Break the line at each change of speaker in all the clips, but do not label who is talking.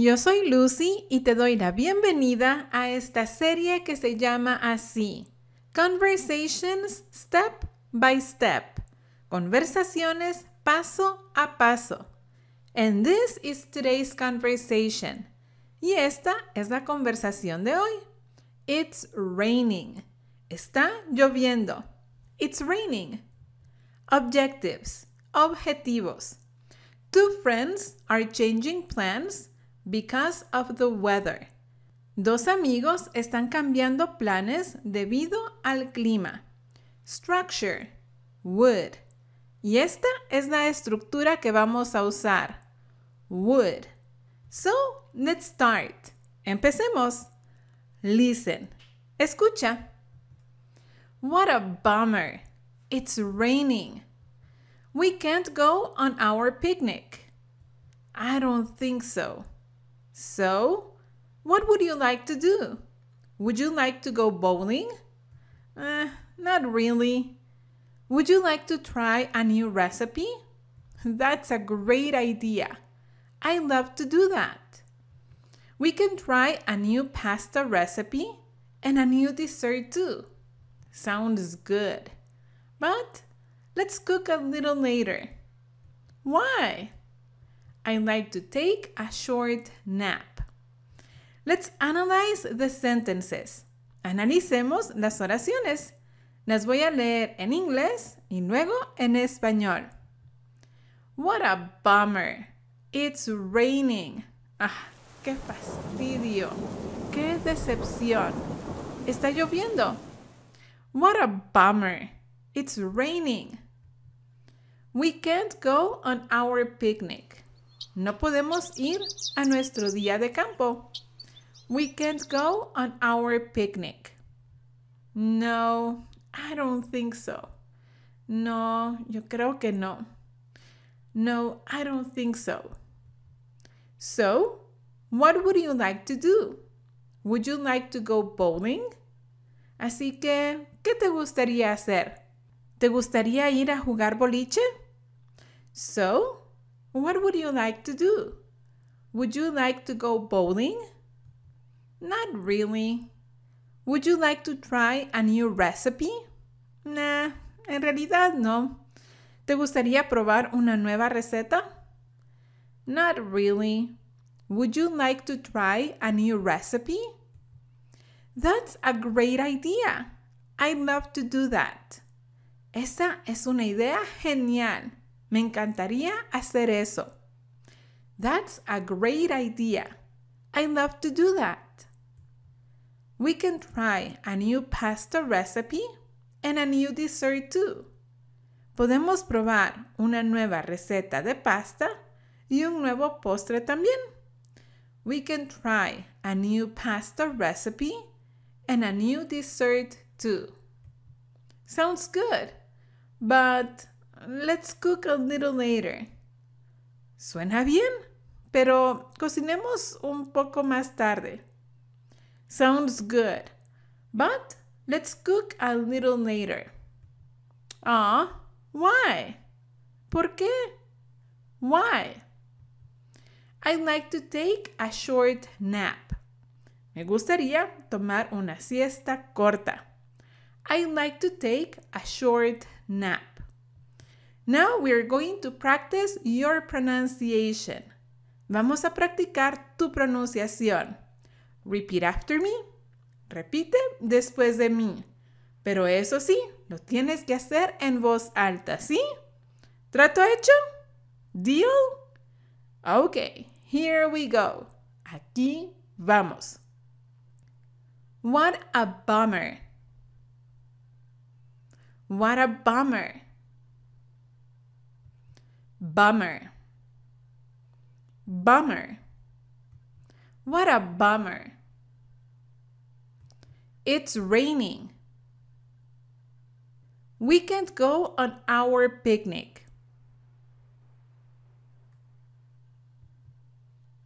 Yo soy Lucy y te doy la bienvenida a esta serie que se llama así, Conversations Step by Step, conversaciones paso a paso. And this is today's conversation. Y esta es la conversación de hoy. It's raining. Está lloviendo. It's raining. Objectives. Objetivos. Two friends are changing plans because of the weather. Dos amigos están cambiando planes debido al clima. Structure, wood. Y esta es la estructura que vamos a usar. Wood. So, let's start. Empecemos. Listen. Escucha. What a bummer. It's raining. We can't go on our picnic. I don't think so. So, what would you like to do? Would you like to go bowling? Eh, not really. Would you like to try a new recipe? That's a great idea. I love to do that. We can try a new pasta recipe and a new dessert too. Sounds good. But let's cook a little later. Why? I like to take a short nap. Let's analyze the sentences. Analicemos las oraciones. Las voy a leer en inglés y luego en español. What a bummer. It's raining. Ah, qué fastidio. Qué decepción. Está lloviendo. What a bummer. It's raining. We can't go on our picnic. No podemos ir a nuestro día de campo. We can't go on our picnic. No, I don't think so. No, yo creo que no. No, I don't think so. So, what would you like to do? Would you like to go bowling? Así que, ¿qué te gustaría hacer? ¿Te gustaría ir a jugar boliche? So, What would you like to do? Would you like to go bowling? Not really. Would you like to try a new recipe? Nah, en realidad no. ¿Te gustaría probar una nueva receta? Not really. Would you like to try a new recipe? That's a great idea. I'd love to do that. Esa es una idea genial. Me encantaría hacer eso. That's a great idea. I love to do that. We can try a new pasta recipe and a new dessert too. Podemos probar una nueva receta de pasta y un nuevo postre también. We can try a new pasta recipe and a new dessert too. Sounds good, but Let's cook a little later. Suena bien, pero cocinemos un poco más tarde. Sounds good, but let's cook a little later. Ah, why? ¿Por qué? Why? I'd like to take a short nap. Me gustaría tomar una siesta corta. I'd like to take a short nap. Now we are going to practice your pronunciation. Vamos a practicar tu pronunciación. Repeat after me. Repite después de mí. Pero eso sí, lo tienes que hacer en voz alta, ¿sí? ¿Trato hecho? Deal? Ok, here we go. Aquí vamos. What a bummer. What a bummer. Bummer. Bummer. What a bummer. It's raining. We can't go on our picnic.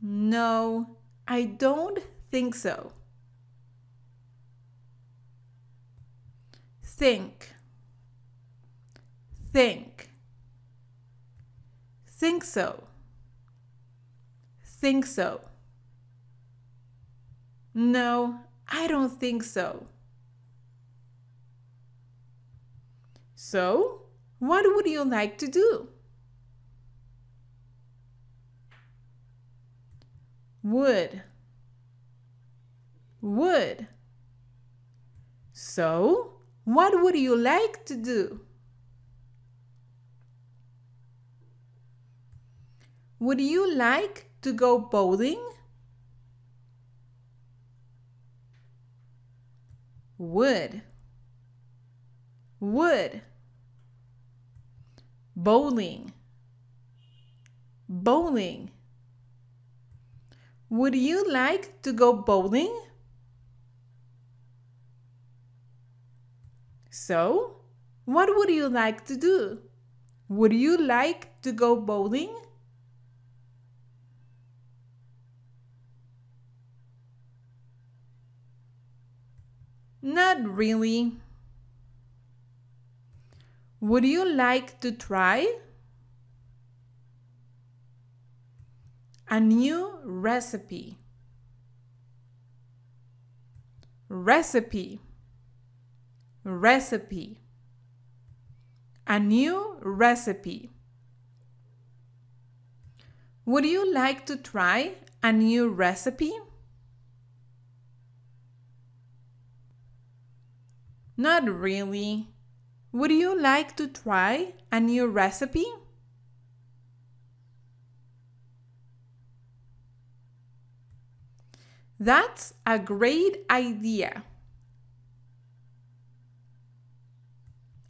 No, I don't think so. Think. Think. Think so. Think so. No, I don't think so. So, what would you like to do? Would. Would. So, what would you like to do? Would you like to go bowling? Would. Would. Bowling. Bowling. Would you like to go bowling? So, what would you like to do? Would you like to go bowling? Not really. Would you like to try? A new recipe. Recipe. Recipe. A new recipe. Would you like to try a new recipe? Not really. Would you like to try a new recipe? That's a great idea.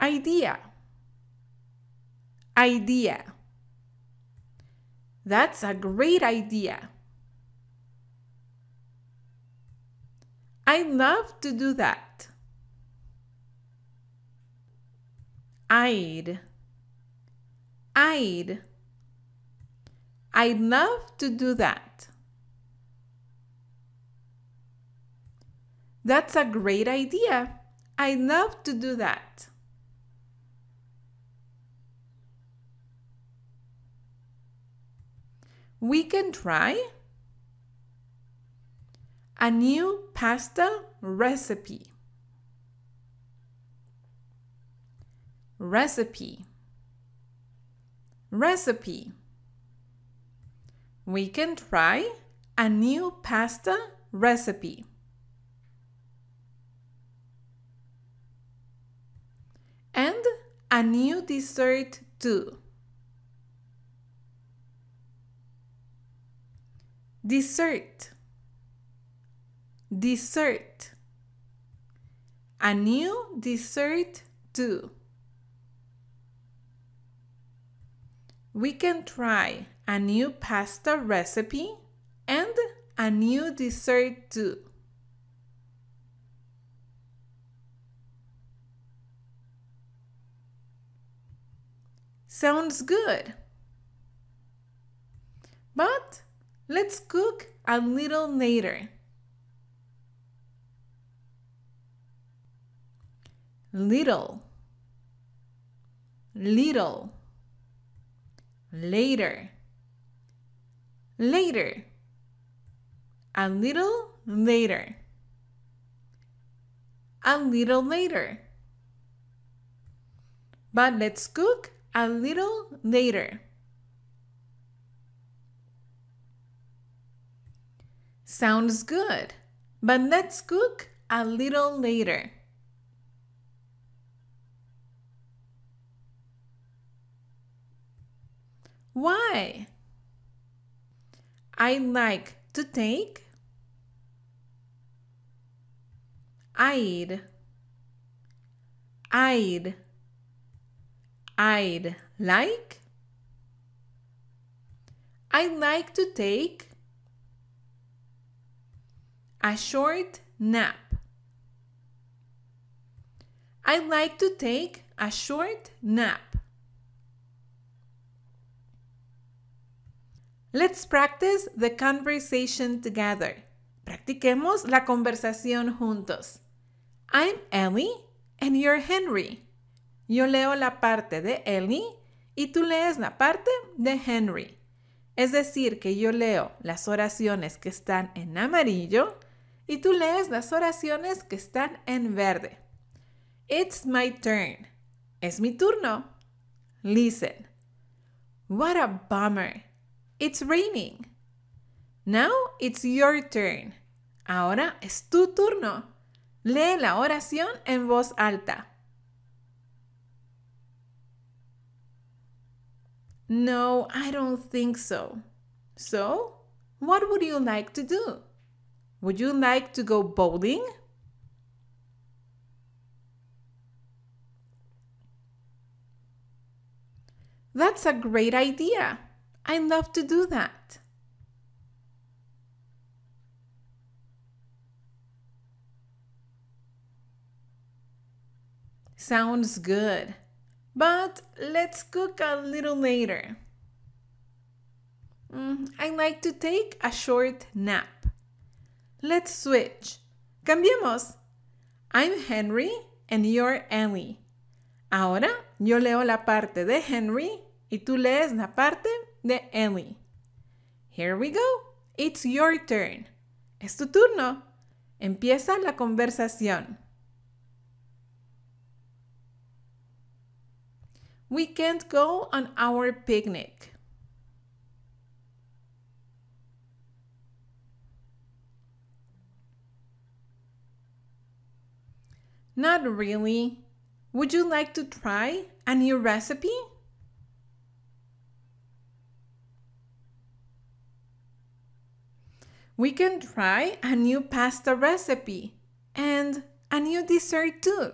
Idea. Idea. That's a great idea. I love to do that. I'd, I'd, I'd love to do that. That's a great idea. I'd love to do that. We can try a new pasta recipe. recipe recipe we can try a new pasta recipe and a new dessert too dessert dessert a new dessert too we can try a new pasta recipe and a new dessert too. Sounds good. But let's cook a little later. Little, little later. Later. A little later. A little later. But let's cook a little later. Sounds good, but let's cook a little later. Why? I like to take. I'd. I'd. I'd like. I like to take a short nap. I like to take a short nap. Let's practice the conversation together. Practiquemos la conversación juntos. I'm Ellie and you're Henry. Yo leo la parte de Ellie y tú lees la parte de Henry. Es decir, que yo leo las oraciones que están en amarillo y tú lees las oraciones que están en verde. It's my turn. Es mi turno. Listen. What a bummer. It's raining. Now it's your turn. Ahora es tu turno. Lee la oración en voz alta. No, I don't think so. So, what would you like to do? Would you like to go bowling? That's a great idea. I love to do that. Sounds good, but let's cook a little later. Mm, I like to take a short nap. Let's switch. Cambiemos. I'm Henry and you're Ellie. Ahora yo leo la parte de Henry y tú lees la parte de Ellie. Here we go. It's your turn. Es tu turno. Empieza la conversación. We can't go on our picnic. Not really. Would you like to try a new recipe? We can try a new pasta recipe and a new dessert too.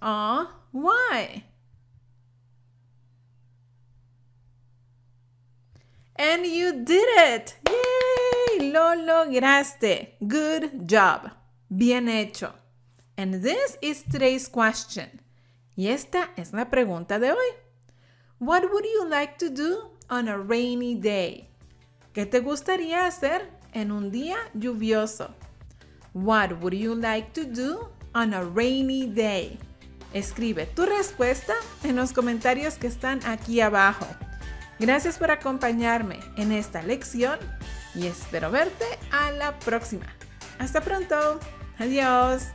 Aw, why? And you did it! Yay! Lo lograste! Good job! Bien hecho! And this is today's question. Y esta es la pregunta de hoy. What would you like to do on a rainy day? ¿Qué te gustaría hacer en un día lluvioso? What would you like to do on a rainy day? Escribe tu respuesta en los comentarios que están aquí abajo. Gracias por acompañarme en esta lección y espero verte a la próxima. Hasta pronto. Adiós.